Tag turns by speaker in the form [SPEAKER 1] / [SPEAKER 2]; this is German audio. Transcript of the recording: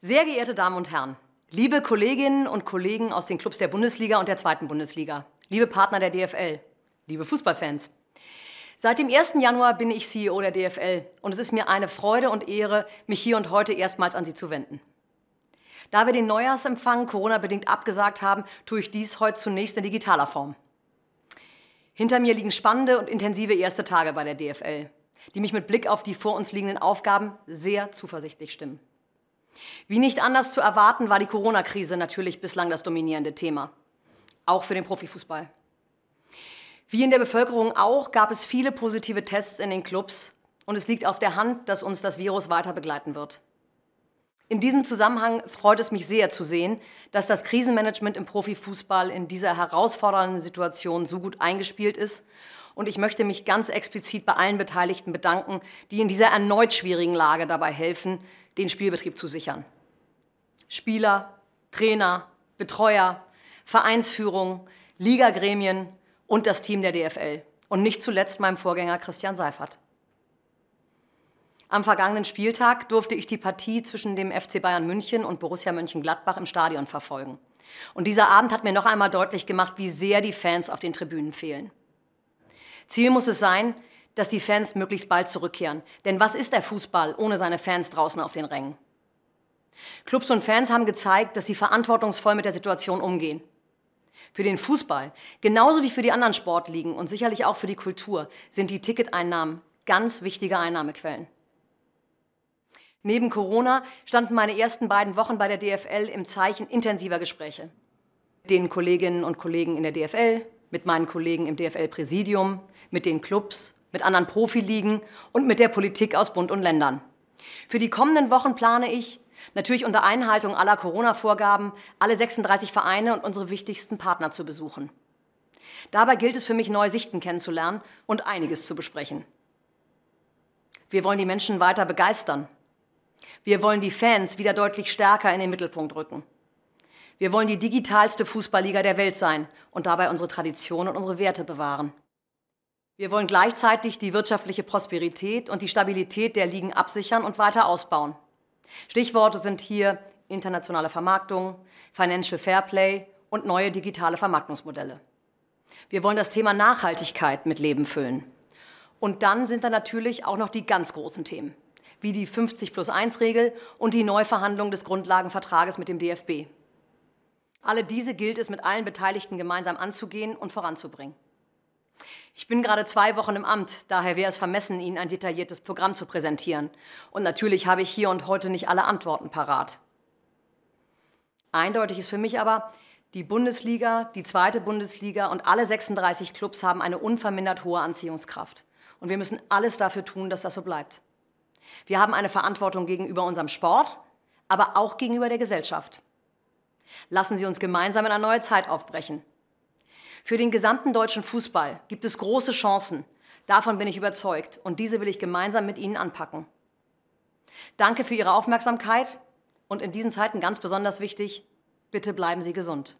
[SPEAKER 1] Sehr geehrte Damen und Herren, liebe Kolleginnen und Kollegen aus den Clubs der Bundesliga und der zweiten Bundesliga, liebe Partner der DFL, liebe Fußballfans. Seit dem 1. Januar bin ich CEO der DFL und es ist mir eine Freude und Ehre, mich hier und heute erstmals an Sie zu wenden. Da wir den Neujahrsempfang Corona-bedingt abgesagt haben, tue ich dies heute zunächst in digitaler Form. Hinter mir liegen spannende und intensive erste Tage bei der DFL, die mich mit Blick auf die vor uns liegenden Aufgaben sehr zuversichtlich stimmen. Wie nicht anders zu erwarten, war die Corona-Krise natürlich bislang das dominierende Thema. Auch für den Profifußball. Wie in der Bevölkerung auch gab es viele positive Tests in den Clubs und es liegt auf der Hand, dass uns das Virus weiter begleiten wird. In diesem Zusammenhang freut es mich sehr zu sehen, dass das Krisenmanagement im Profifußball in dieser herausfordernden Situation so gut eingespielt ist und ich möchte mich ganz explizit bei allen Beteiligten bedanken, die in dieser erneut schwierigen Lage dabei helfen, den Spielbetrieb zu sichern. Spieler, Trainer, Betreuer, Vereinsführung, Ligagremien und das Team der DFL. Und nicht zuletzt meinem Vorgänger Christian Seifert. Am vergangenen Spieltag durfte ich die Partie zwischen dem FC Bayern München und Borussia Mönchengladbach im Stadion verfolgen. Und dieser Abend hat mir noch einmal deutlich gemacht, wie sehr die Fans auf den Tribünen fehlen. Ziel muss es sein, dass die Fans möglichst bald zurückkehren. Denn was ist der Fußball ohne seine Fans draußen auf den Rängen? Clubs und Fans haben gezeigt, dass sie verantwortungsvoll mit der Situation umgehen. Für den Fußball, genauso wie für die anderen Sportligen und sicherlich auch für die Kultur, sind die Ticketeinnahmen ganz wichtige Einnahmequellen. Neben Corona standen meine ersten beiden Wochen bei der DFL im Zeichen intensiver Gespräche. Mit den Kolleginnen und Kollegen in der DFL, mit meinen Kollegen im DFL-Präsidium, mit den Clubs, mit anderen Profiligen und mit der Politik aus Bund und Ländern. Für die kommenden Wochen plane ich, natürlich unter Einhaltung aller Corona-Vorgaben, alle 36 Vereine und unsere wichtigsten Partner zu besuchen. Dabei gilt es für mich, neue Sichten kennenzulernen und einiges zu besprechen. Wir wollen die Menschen weiter begeistern. Wir wollen die Fans wieder deutlich stärker in den Mittelpunkt rücken. Wir wollen die digitalste Fußballliga der Welt sein und dabei unsere Tradition und unsere Werte bewahren. Wir wollen gleichzeitig die wirtschaftliche Prosperität und die Stabilität der Ligen absichern und weiter ausbauen. Stichworte sind hier internationale Vermarktung, Financial Fairplay und neue digitale Vermarktungsmodelle. Wir wollen das Thema Nachhaltigkeit mit Leben füllen. Und dann sind da natürlich auch noch die ganz großen Themen, wie die 50 plus 1 Regel und die Neuverhandlung des Grundlagenvertrages mit dem DFB. Alle diese gilt es mit allen Beteiligten gemeinsam anzugehen und voranzubringen. Ich bin gerade zwei Wochen im Amt, daher wäre es vermessen, Ihnen ein detailliertes Programm zu präsentieren. Und natürlich habe ich hier und heute nicht alle Antworten parat. Eindeutig ist für mich aber, die Bundesliga, die zweite Bundesliga und alle 36 Clubs haben eine unvermindert hohe Anziehungskraft. Und wir müssen alles dafür tun, dass das so bleibt. Wir haben eine Verantwortung gegenüber unserem Sport, aber auch gegenüber der Gesellschaft. Lassen Sie uns gemeinsam in eine neue Zeit aufbrechen. Für den gesamten deutschen Fußball gibt es große Chancen. Davon bin ich überzeugt und diese will ich gemeinsam mit Ihnen anpacken. Danke für Ihre Aufmerksamkeit und in diesen Zeiten ganz besonders wichtig, bitte bleiben Sie gesund.